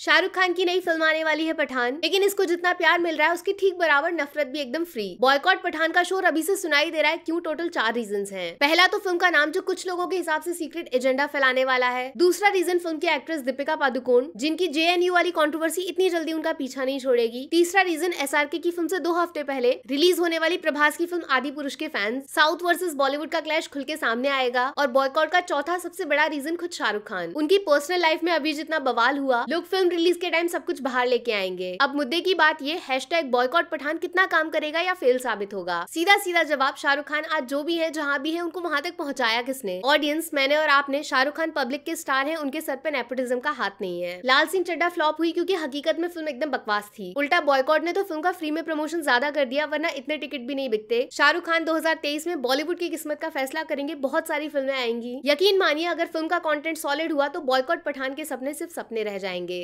शाहरुख खान की नई फिल्म आने वाली है पठान लेकिन इसको जितना प्यार मिल रहा है उसकी ठीक बराबर नफरत भी एकदम फ्री बॉयकॉट पठान का शोर अभी से सुनाई दे रहा है क्यों टोटल चार रीजन हैं पहला तो फिल्म का नाम जो कुछ लोगों के हिसाब से सीक्रेट एजेंडा फैलाने वाला है दूसरा रीजन फिल्म की एक्ट्रेस दीपिका पादुकोण जिनकी जे वाली कॉन्ट्रोवर्सी इतनी जल्दी उनका पीछा नहीं छोड़ेगी तीसरा रीजन एस की फिल्म ऐसी दो हफ्ते पहले रिलीज होने वाली प्रभास की फिल्म आदि पुरुष के फैंस साउथ वर्सेज बॉलीवुड का क्लैश खुल के सामने आएगा और बॉयकॉट का चौथा सबसे बड़ा रीजन खुद शाहरुख खान उनकी पर्सनल लाइफ में अभी जितना बवाल हुआ लोग फिल्म फिल्म रिलीज के टाइम सब कुछ बाहर लेके आएंगे अब मुद्दे की बात ये हैश टैग बॉयकॉट पठान कितना काम करेगा या फेल साबित होगा सीधा सीधा जवाब शाहरुख खान आज जो भी है जहाँ भी है उनको वहाँ तक पहुँचाया किसने ऑडियंस मैंने और आपने शाहरुख खान पब्लिक के स्टार है उनके सर पर नेपोटिज्म का हाथ नहीं है लाल सिंह चड्डा फ्लॉप हुई क्यूँकी हकीकत में फिल्म एकदम बकवास थी उल्टा बॉयकॉट ने तो फिल्म का फ्री में प्रमोशन ज्यादा कर दिया वरना इतने टिकट भी नहीं बिकते शाहरुख खान 2023 में बॉलीवुड की किस्मत का फैसला करेंगे बहुत सारी फिल्में आएंगी यकीन मानिए अगर फिल्म का कंटेंट सॉलिड हुआ तो बॉयकॉट पठान के सपने सिर्फ सपने रह जाएंगे